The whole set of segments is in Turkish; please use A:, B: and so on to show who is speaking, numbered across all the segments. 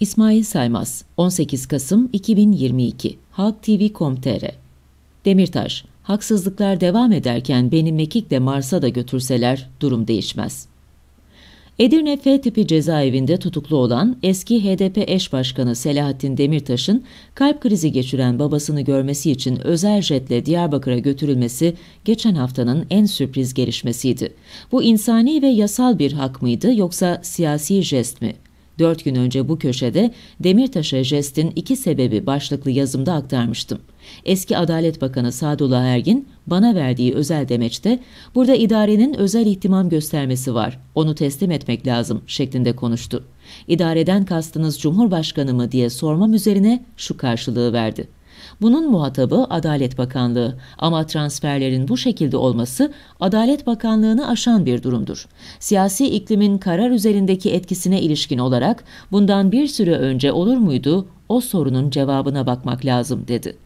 A: İsmail Saymaz 18 Kasım 2022 Halk TV.com.tr Demirtaş Haksızlıklar devam ederken beni Mekik'le Mars'a da götürseler durum değişmez. Edirne F tipi cezaevinde tutuklu olan eski HDP eş başkanı Selahattin Demirtaş'ın kalp krizi geçiren babasını görmesi için özel jetle Diyarbakır'a götürülmesi geçen haftanın en sürpriz gelişmesiydi. Bu insani ve yasal bir hak mıydı yoksa siyasi jest mi? 4 gün önce bu köşede Demirtaş'a jestin iki sebebi başlıklı yazımda aktarmıştım. Eski Adalet Bakanı Sadullah Ergin bana verdiği özel demeçte burada idarenin özel ihtimam göstermesi var, onu teslim etmek lazım şeklinde konuştu. İdareden kastınız Cumhurbaşkanı mı diye sormam üzerine şu karşılığı verdi. Bunun muhatabı Adalet Bakanlığı ama transferlerin bu şekilde olması Adalet Bakanlığı'nı aşan bir durumdur. Siyasi iklimin karar üzerindeki etkisine ilişkin olarak bundan bir süre önce olur muydu o sorunun cevabına bakmak lazım dedi.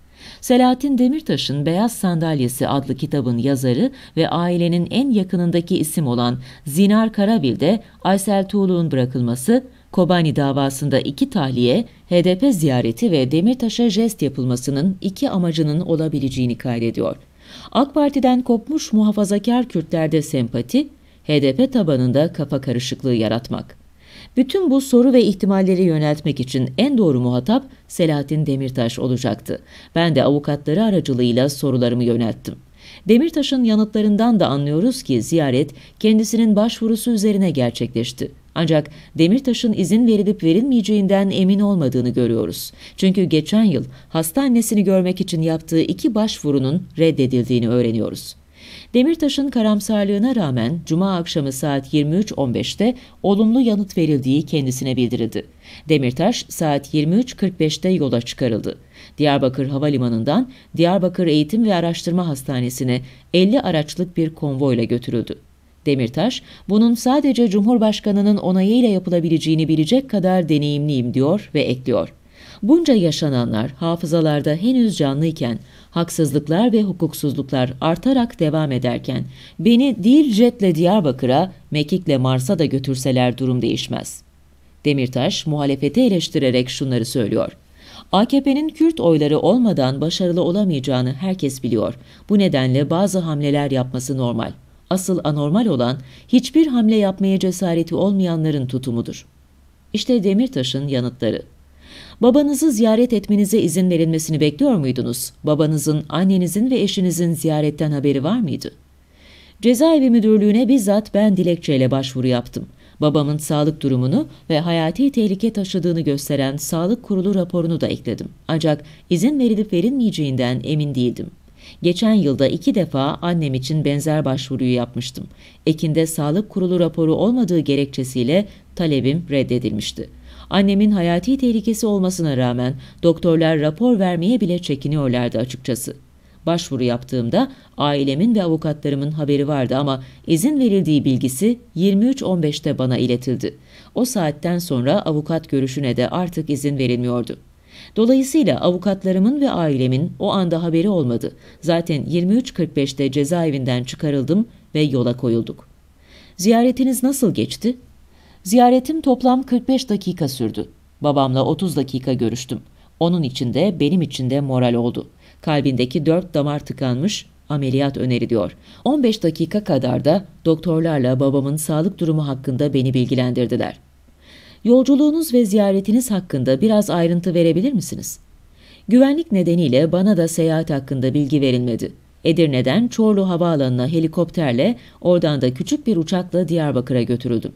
A: Selahattin Demirtaş'ın Beyaz Sandalyesi adlı kitabın yazarı ve ailenin en yakınındaki isim olan Zinar Karabil de Aysel Tuğlu'nun bırakılması Kobani davasında iki tahliye, HDP ziyareti ve Demirtaş'a jest yapılmasının iki amacının olabileceğini kaydediyor. AK Parti'den kopmuş muhafazakar Kürtlerde sempati, HDP tabanında kafa karışıklığı yaratmak. Bütün bu soru ve ihtimalleri yöneltmek için en doğru muhatap Selahattin Demirtaş olacaktı. Ben de avukatları aracılığıyla sorularımı yönelttim. Demirtaş'ın yanıtlarından da anlıyoruz ki ziyaret kendisinin başvurusu üzerine gerçekleşti. Ancak Demirtaş'ın izin verilip verilmeyeceğinden emin olmadığını görüyoruz. Çünkü geçen yıl hasta annesini görmek için yaptığı iki başvurunun reddedildiğini öğreniyoruz. Demirtaş'ın karamsarlığına rağmen Cuma akşamı saat 23.15'te olumlu yanıt verildiği kendisine bildirildi. Demirtaş saat 23.45'te yola çıkarıldı. Diyarbakır Havalimanı'ndan Diyarbakır Eğitim ve Araştırma Hastanesi'ne 50 araçlık bir konvoyla götürüldü. Demirtaş, bunun sadece Cumhurbaşkanı'nın onayıyla yapılabileceğini bilecek kadar deneyimliyim diyor ve ekliyor. Bunca yaşananlar hafızalarda henüz canlıyken, haksızlıklar ve hukuksuzluklar artarak devam ederken, beni değil jetle Diyarbakır'a, Mekik'le Mars'a da götürseler durum değişmez. Demirtaş muhalefeti eleştirerek şunları söylüyor. AKP'nin Kürt oyları olmadan başarılı olamayacağını herkes biliyor. Bu nedenle bazı hamleler yapması normal. Asıl anormal olan hiçbir hamle yapmaya cesareti olmayanların tutumudur. İşte Demirtaş'ın yanıtları. Babanızı ziyaret etmenize izin verilmesini bekliyor muydunuz? Babanızın, annenizin ve eşinizin ziyaretten haberi var mıydı? Cezaevi müdürlüğüne bizzat ben dilekçeyle başvuru yaptım. Babamın sağlık durumunu ve hayati tehlike taşıdığını gösteren sağlık kurulu raporunu da ekledim. Ancak izin verilip verilmeyeceğinden emin değildim.'' Geçen yılda iki defa annem için benzer başvuruyu yapmıştım. Ekinde sağlık kurulu raporu olmadığı gerekçesiyle talebim reddedilmişti. Annemin hayati tehlikesi olmasına rağmen doktorlar rapor vermeye bile çekiniyorlardı açıkçası. Başvuru yaptığımda ailemin ve avukatlarımın haberi vardı ama izin verildiği bilgisi 23.15'te bana iletildi. O saatten sonra avukat görüşüne de artık izin verilmiyordu. Dolayısıyla avukatlarımın ve ailemin o anda haberi olmadı. Zaten 23.45'te cezaevinden çıkarıldım ve yola koyulduk. Ziyaretiniz nasıl geçti? Ziyaretim toplam 45 dakika sürdü. Babamla 30 dakika görüştüm. Onun için de benim için de moral oldu. Kalbindeki dört damar tıkanmış, ameliyat öneriliyor. 15 dakika kadar da doktorlarla babamın sağlık durumu hakkında beni bilgilendirdiler. Yolculuğunuz ve ziyaretiniz hakkında biraz ayrıntı verebilir misiniz? Güvenlik nedeniyle bana da seyahat hakkında bilgi verilmedi. Edirne'den Çorlu Havaalanı'na helikopterle, oradan da küçük bir uçakla Diyarbakır'a götürüldüm.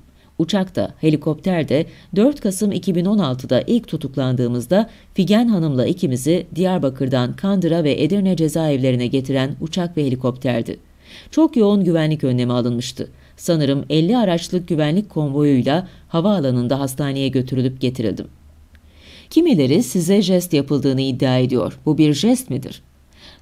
A: helikopter de 4 Kasım 2016'da ilk tutuklandığımızda Figen Hanım'la ikimizi Diyarbakır'dan Kandıra ve Edirne cezaevlerine getiren uçak ve helikopterdi. Çok yoğun güvenlik önlemi alınmıştı. Sanırım 50 araçlık güvenlik konvoyuyla havaalanında hastaneye götürülüp getirildim. Kimileri size jest yapıldığını iddia ediyor. Bu bir jest midir?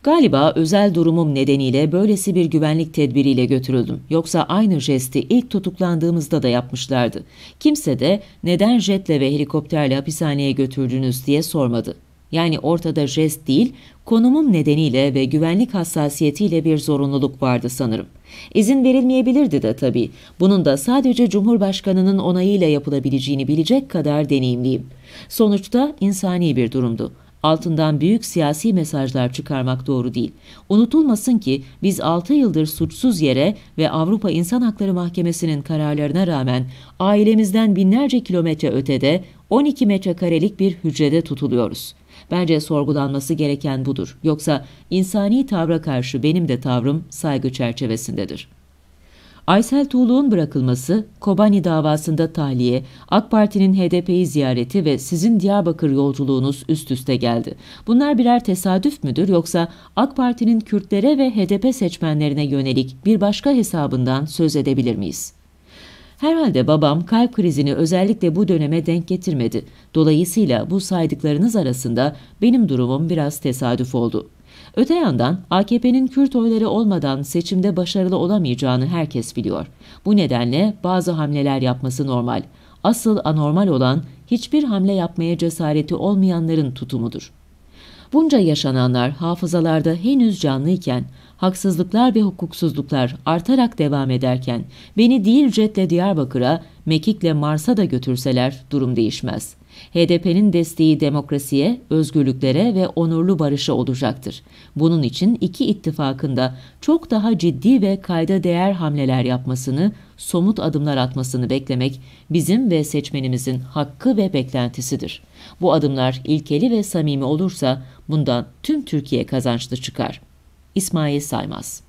A: Galiba özel durumum nedeniyle böylesi bir güvenlik tedbiriyle götürüldüm. Yoksa aynı jesti ilk tutuklandığımızda da yapmışlardı. Kimse de neden jetle ve helikopterle hapishaneye götürdünüz diye sormadı. Yani ortada jest değil, konumum nedeniyle ve güvenlik hassasiyetiyle bir zorunluluk vardı sanırım. İzin verilmeyebilirdi de tabii. Bunun da sadece Cumhurbaşkanı'nın onayıyla yapılabileceğini bilecek kadar deneyimliyim. Sonuçta insani bir durumdu. Altından büyük siyasi mesajlar çıkarmak doğru değil. Unutulmasın ki biz 6 yıldır suçsuz yere ve Avrupa İnsan Hakları Mahkemesi'nin kararlarına rağmen ailemizden binlerce kilometre ötede 12 metrekarelik bir hücrede tutuluyoruz.'' Bence sorgulanması gereken budur. Yoksa insani tavra karşı benim de tavrım saygı çerçevesindedir. Aysel Tuğlu'nun bırakılması, Kobani davasında tahliye, AK Parti'nin HDP'yi ziyareti ve sizin Diyarbakır yolculuğunuz üst üste geldi. Bunlar birer tesadüf müdür yoksa AK Parti'nin Kürtlere ve HDP seçmenlerine yönelik bir başka hesabından söz edebilir miyiz?'' Herhalde babam kalp krizini özellikle bu döneme denk getirmedi. Dolayısıyla bu saydıklarınız arasında benim durumum biraz tesadüf oldu. Öte yandan AKP'nin Kürt oyları olmadan seçimde başarılı olamayacağını herkes biliyor. Bu nedenle bazı hamleler yapması normal. Asıl anormal olan hiçbir hamle yapmaya cesareti olmayanların tutumudur. Bunca yaşananlar hafızalarda henüz canlıyken haksızlıklar ve hukuksuzluklar artarak devam ederken beni değil Ced'le Diyarbakır'a, Mekik'le Mars'a da götürseler durum değişmez. HDP'nin desteği demokrasiye, özgürlüklere ve onurlu barışa olacaktır. Bunun için iki ittifakında çok daha ciddi ve kayda değer hamleler yapmasını, somut adımlar atmasını beklemek bizim ve seçmenimizin hakkı ve beklentisidir. Bu adımlar ilkeli ve samimi olursa bundan tüm Türkiye kazançlı çıkar. İsmail Saymaz.